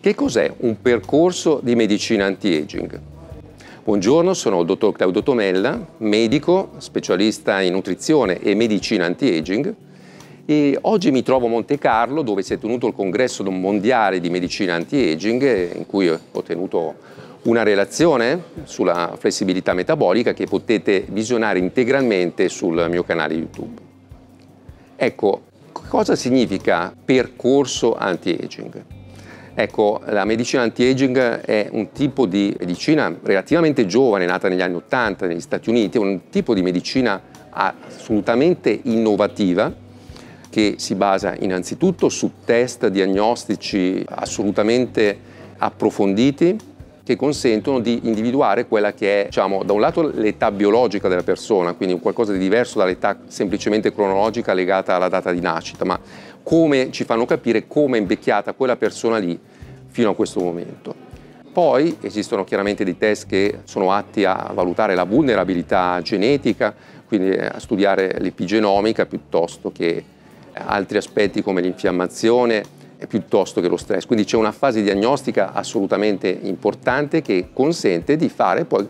Che cos'è un percorso di medicina anti-aging? Buongiorno, sono il dottor Claudio Tomella, medico, specialista in nutrizione e medicina anti-aging e oggi mi trovo a Monte Carlo dove si è tenuto il congresso mondiale di medicina anti-aging in cui ho tenuto una relazione sulla flessibilità metabolica che potete visionare integralmente sul mio canale YouTube. Ecco, cosa significa percorso anti-aging? Ecco, la medicina anti-aging è un tipo di medicina relativamente giovane, nata negli anni 80 negli Stati Uniti, è un tipo di medicina assolutamente innovativa che si basa innanzitutto su test diagnostici assolutamente approfonditi che consentono di individuare quella che è, diciamo, da un lato l'età biologica della persona, quindi qualcosa di diverso dall'età semplicemente cronologica legata alla data di nascita, ma come ci fanno capire come è invecchiata quella persona lì fino a questo momento. Poi esistono chiaramente dei test che sono atti a valutare la vulnerabilità genetica, quindi eh, a studiare l'epigenomica piuttosto che altri aspetti come l'infiammazione, piuttosto che lo stress. Quindi c'è una fase diagnostica assolutamente importante che consente di fare poi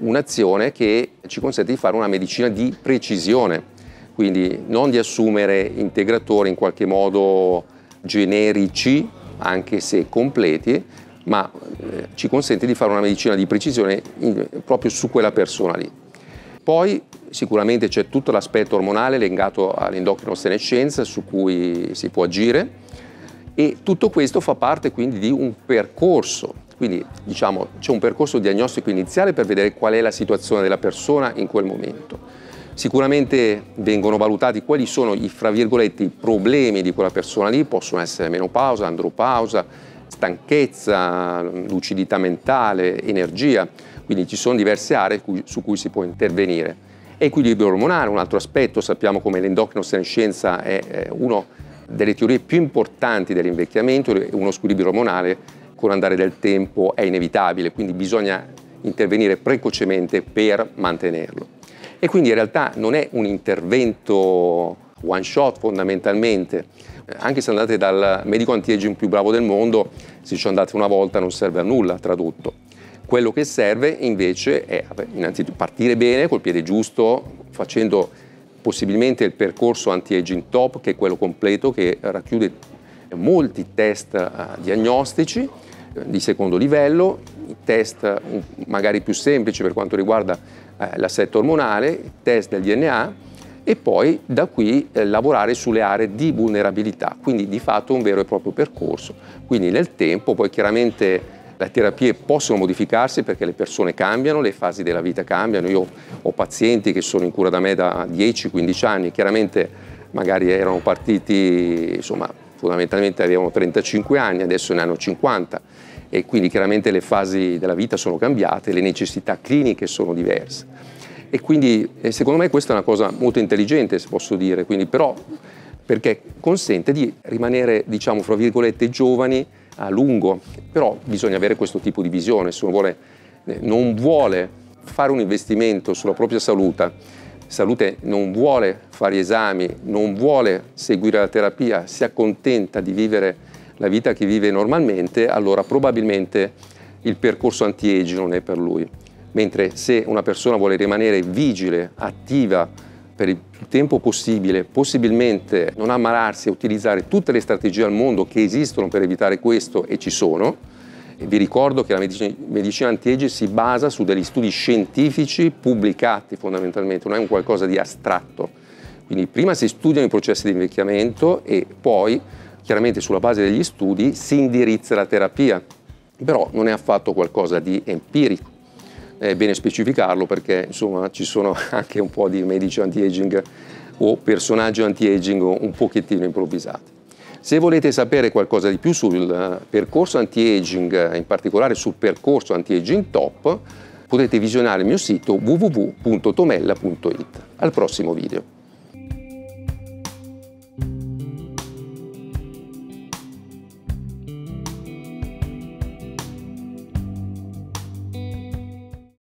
un'azione che ci consente di fare una medicina di precisione, quindi non di assumere integratori in qualche modo generici, anche se completi, ma eh, ci consente di fare una medicina di precisione proprio su quella persona lì. Poi sicuramente c'è tutto l'aspetto ormonale legato all'endocrinosenescenza su cui si può agire, e tutto questo fa parte quindi di un percorso quindi diciamo c'è un percorso diagnostico iniziale per vedere qual è la situazione della persona in quel momento. Sicuramente vengono valutati quali sono i, fra virgolette, i problemi di quella persona lì, possono essere menopausa, andropausa, stanchezza, lucidità mentale, energia, quindi ci sono diverse aree su cui si può intervenire. Equilibrio ormonale, un altro aspetto, sappiamo come l'endocrino senescenza è uno delle teorie più importanti dell'invecchiamento, uno squilibrio ormonale con l'andare del tempo è inevitabile, quindi bisogna intervenire precocemente per mantenerlo. E quindi in realtà non è un intervento one shot fondamentalmente, anche se andate dal medico anti-aging più bravo del mondo, se ci andate una volta non serve a nulla tradotto. Quello che serve invece è innanzitutto partire bene col piede giusto, facendo possibilmente il percorso anti-aging top, che è quello completo, che racchiude molti test eh, diagnostici eh, di secondo livello, test magari più semplici per quanto riguarda eh, l'assetto ormonale, test del DNA, e poi da qui lavorare sulle aree di vulnerabilità, quindi di fatto un vero e proprio percorso. Quindi nel tempo, poi chiaramente le terapie possono modificarsi perché le persone cambiano, le fasi della vita cambiano. Io ho pazienti che sono in cura da me da 10-15 anni, chiaramente magari erano partiti, insomma, fondamentalmente avevano 35 anni, adesso ne hanno 50 e quindi chiaramente le fasi della vita sono cambiate, le necessità cliniche sono diverse. E quindi eh, secondo me questa è una cosa molto intelligente, se posso dire, quindi, però perché consente di rimanere, diciamo, fra virgolette, giovani a lungo, però bisogna avere questo tipo di visione, se uno vuole, eh, non vuole fare un investimento sulla propria salute, salute non vuole fare esami, non vuole seguire la terapia, si accontenta di vivere la vita che vive normalmente, allora probabilmente il percorso anti-age non è per lui. Mentre se una persona vuole rimanere vigile, attiva, per il più tempo possibile, possibilmente non ammalarsi e utilizzare tutte le strategie al mondo che esistono per evitare questo e ci sono. E vi ricordo che la medicina, medicina anti-age si basa su degli studi scientifici pubblicati fondamentalmente, non è un qualcosa di astratto. Quindi prima si studiano i processi di invecchiamento e poi chiaramente sulla base degli studi si indirizza la terapia, però non è affatto qualcosa di empirico è bene specificarlo perché insomma ci sono anche un po' di medici anti-aging o personaggi anti-aging un pochettino improvvisati. Se volete sapere qualcosa di più sul eh, percorso anti-aging, eh, in particolare sul percorso anti-aging top, potete visionare il mio sito www.tomella.it. Al prossimo video!